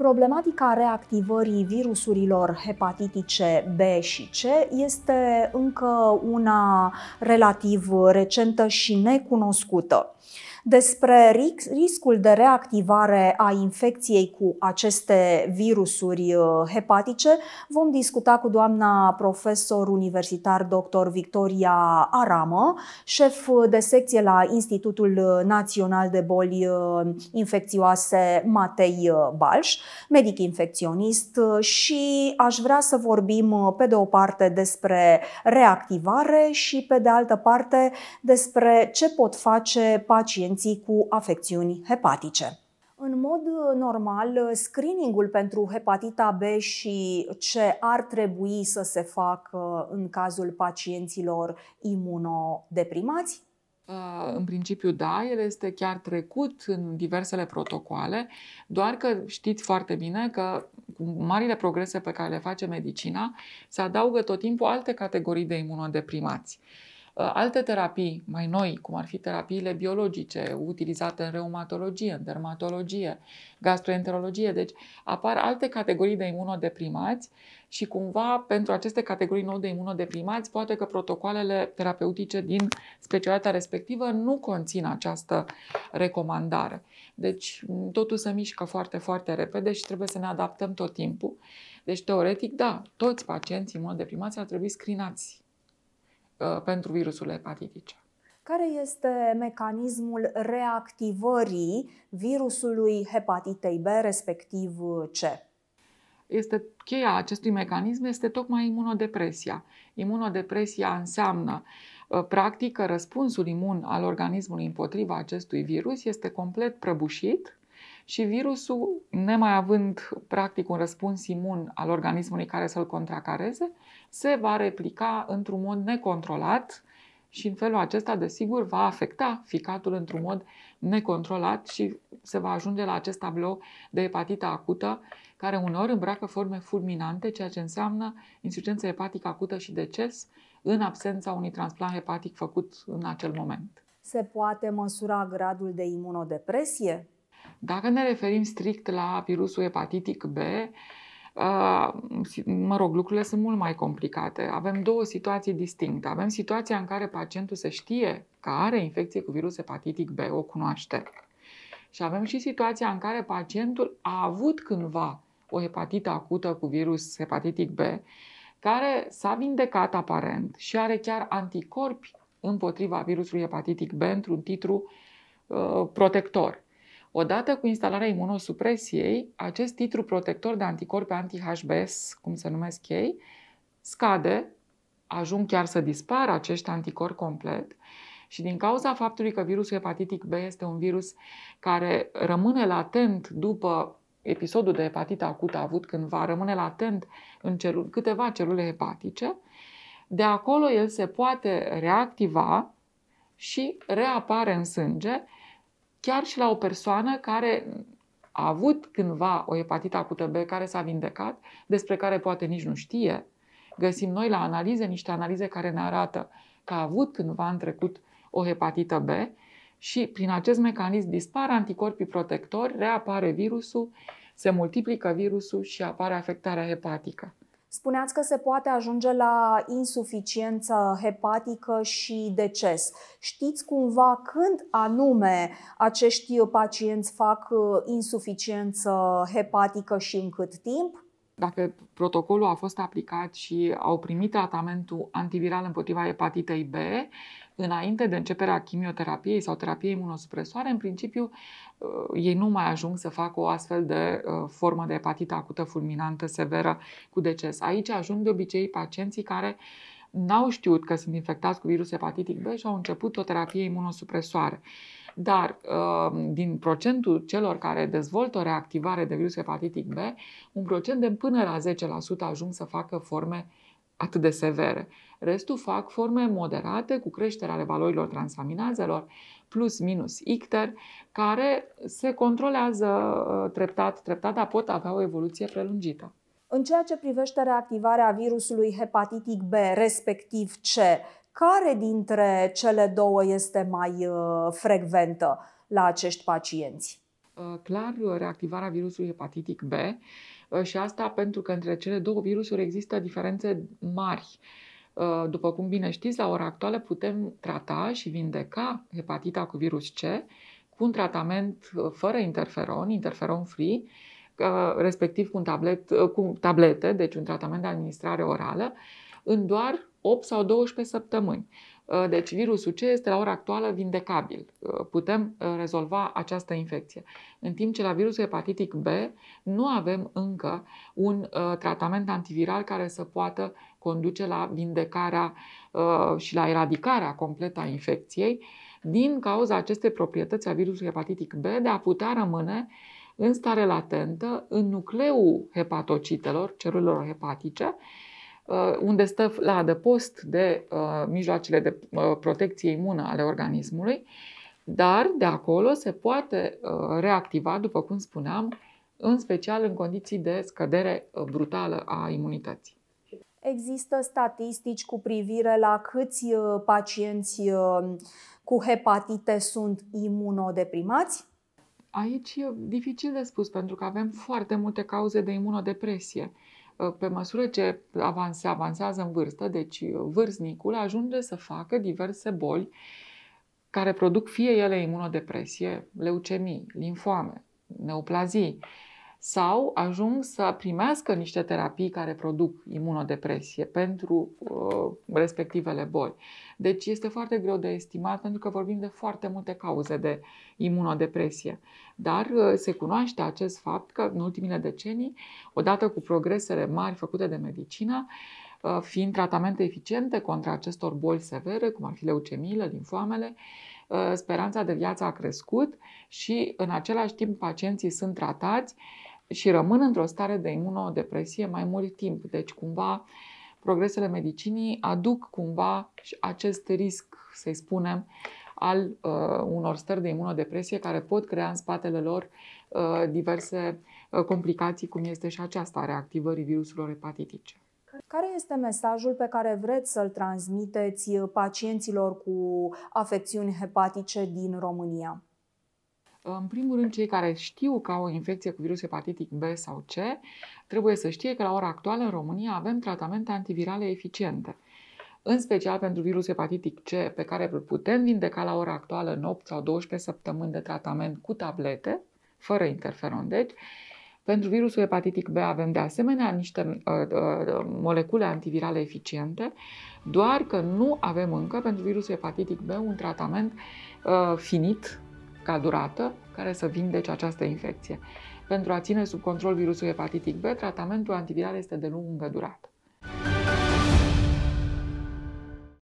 Problematica reactivării virusurilor hepatitice B și C este încă una relativ recentă și necunoscută despre riscul de reactivare a infecției cu aceste virusuri uh, hepatice. Vom discuta cu doamna profesor universitar dr. Victoria Aramă, șef de secție la Institutul Național de Boli uh, Infecțioase Matei uh, Balș, medic infecționist și aș vrea să vorbim pe de o parte despre reactivare și pe de altă parte despre ce pot face pacienții pacienții cu afecțiuni hepatice. În mod normal, screeningul pentru hepatita B și ce ar trebui să se facă în cazul pacienților imunodeprimați? În principiu, da, el este chiar trecut în diversele protocoale, doar că știți foarte bine că cu marile progrese pe care le face medicina, se adaugă tot timpul alte categorii de imunodeprimați. Uh, alte terapii mai noi, cum ar fi terapiile biologice utilizate în reumatologie, în dermatologie, gastroenterologie, deci apar alte categorii de imunodeprimați și cumva pentru aceste categorii nou de imunodeprimați, poate că protocoalele terapeutice din specialitatea respectivă nu conțin această recomandare. Deci totul se mișcă foarte, foarte repede și trebuie să ne adaptăm tot timpul. Deci, teoretic, da, toți pacienții imunodeprimați ar trebui scrinați Uh, pentru virusul hepatitice. Care este mecanismul reactivării virusului hepatitei B, respectiv C? Este cheia acestui mecanism este tocmai imunodepresia. Imunodepresia înseamnă uh, practică răspunsul imun al organismului împotriva acestui virus este complet prăbușit și virusul, nemai având practic un răspuns imun al organismului care să-l contracareze, se va replica într-un mod necontrolat și în felul acesta, desigur, va afecta ficatul într-un mod necontrolat și se va ajunge la acest tablou de hepatită acută, care uneori îmbracă forme fulminante, ceea ce înseamnă insuficiență hepatică acută și deces în absența unui transplant hepatic făcut în acel moment. Se poate măsura gradul de imunodepresie? Dacă ne referim strict la virusul hepatitic B, uh, mă rog, lucrurile sunt mult mai complicate. Avem două situații distincte. Avem situația în care pacientul se știe că are infecție cu virus hepatitic B, o cunoaște. Și avem și situația în care pacientul a avut cândva o hepatită acută cu virus hepatitic B, care s-a vindecat aparent și are chiar anticorpi împotriva virusului hepatitic B într-un titlu uh, protector. Odată cu instalarea imunosupresiei, acest titru protector de anticorpi anti-HBS, cum se numesc ei, scade, ajung chiar să dispară acești anticorpi complet și din cauza faptului că virusul hepatitic B este un virus care rămâne latent după episodul de hepatită acută avut cândva, rămâne latent în celul, câteva celule hepatice, de acolo el se poate reactiva și reapare în sânge chiar și la o persoană care a avut cândva o hepatită acută B care s-a vindecat, despre care poate nici nu știe. Găsim noi la analize niște analize care ne arată că a avut cândva în trecut o hepatită B și prin acest mecanism dispar anticorpii protectori, reapare virusul, se multiplică virusul și apare afectarea hepatică. Spuneați că se poate ajunge la insuficiență hepatică și deces. Știți cumva când anume acești pacienți fac uh, insuficiență hepatică și în cât timp? Dacă protocolul a fost aplicat și au primit tratamentul antiviral împotriva hepatitei B, înainte de începerea chimioterapiei sau terapiei imunosupresoare, în principiu, uh, ei nu mai ajung să facă o astfel de uh, formă de hepatită acută fulminantă severă cu deces. Aici ajung de obicei pacienții care n-au știut că sunt infectați cu virus hepatitic B și au început o terapie imunosupresoare. Dar uh, din procentul celor care dezvoltă o reactivare de virus hepatitic B, un procent de până la 10% ajung să facă forme atât de severe. Restul fac forme moderate cu creșterea ale valorilor transaminazelor, plus minus icter, care se controlează uh, treptat, treptat, dar pot avea o evoluție prelungită. În ceea ce privește reactivarea virusului hepatitic B, respectiv C, care dintre cele două este mai uh, frecventă la acești pacienți? Uh, clar, reactivarea virusului hepatitic B și asta pentru că între cele două virusuri există diferențe mari Uh, după cum bine știți, la ora actuală putem trata și vindeca hepatita cu virus C cu un tratament uh, fără interferon, interferon free, uh, respectiv cu, un tablet, cu tablete, deci un tratament de administrare orală, în doar 8 sau 12 săptămâni. Uh, deci virusul C este la ora actuală vindecabil. Uh, putem uh, rezolva această infecție. În timp ce la virusul hepatitic B nu avem încă un tratament antiviral care să poată conduce la vindecarea și la eradicarea completă a infecției din cauza acestei proprietăți a virusului hepatitic B de a putea rămâne în stare latentă în nucleul hepatocitelor, celulelor hepatice, Uh, unde stă la adăpost de uh, mijloacele de uh, protecție imună ale organismului, dar de acolo se poate reactiva, după cum spuneam, în special în condiții de scădere brutală a imunității. Există statistici cu privire la câți pacienți cu hepatite sunt imunodeprimați? Aici e dificil de spus pentru că avem foarte multe cauze de imunodepresie pe măsură ce se avansează în vârstă, deci uh, vârstnicul ajunge să facă diverse boli care produc fie ele imunodepresie, leucemii, linfoame, neoplazii, sau ajung să primească niște terapii care produc imunodepresie pentru uh, respectivele boli. Deci este foarte greu de estimat pentru că vorbim de foarte multe cauze de imunodepresie. Dar uh, se cunoaște acest fapt că în ultimile decenii, odată cu progresele mari făcute de medicină, uh, fiind tratamente eficiente contra acestor boli severe, cum ar fi leucemiile, linfoamele, uh, speranța de viață a crescut și în același timp pacienții sunt tratați și rămân într-o stare de imunodepresie mai mult timp. Deci, cumva, progresele medicinii aduc cumva acest risc, să-i spunem, al uh, unor stări de imunodepresie care pot crea în spatele lor uh, diverse uh, complicații, cum este și aceasta reactivării virusurilor hepatitice. Care este mesajul pe care vreți să-l transmiteți uh, pacienților cu afecțiuni hepatice din România? În primul rând, cei care știu că au o infecție cu virus hepatitic B sau C, trebuie să știe că la ora actuală în România avem tratamente antivirale eficiente. În special pentru virus hepatitic C, pe care îl putem vindeca la ora actuală în 8 sau 12 săptămâni de tratament cu tablete, fără interferon, deci, pentru virusul hepatitic B avem de asemenea niște uh, uh, molecule antivirale eficiente, doar că nu avem încă pentru virusul hepatitic B un tratament uh, finit durată, care să vindece această infecție. Pentru a ține sub control virusul hepatitic B, tratamentul antiviral este de lungă durată.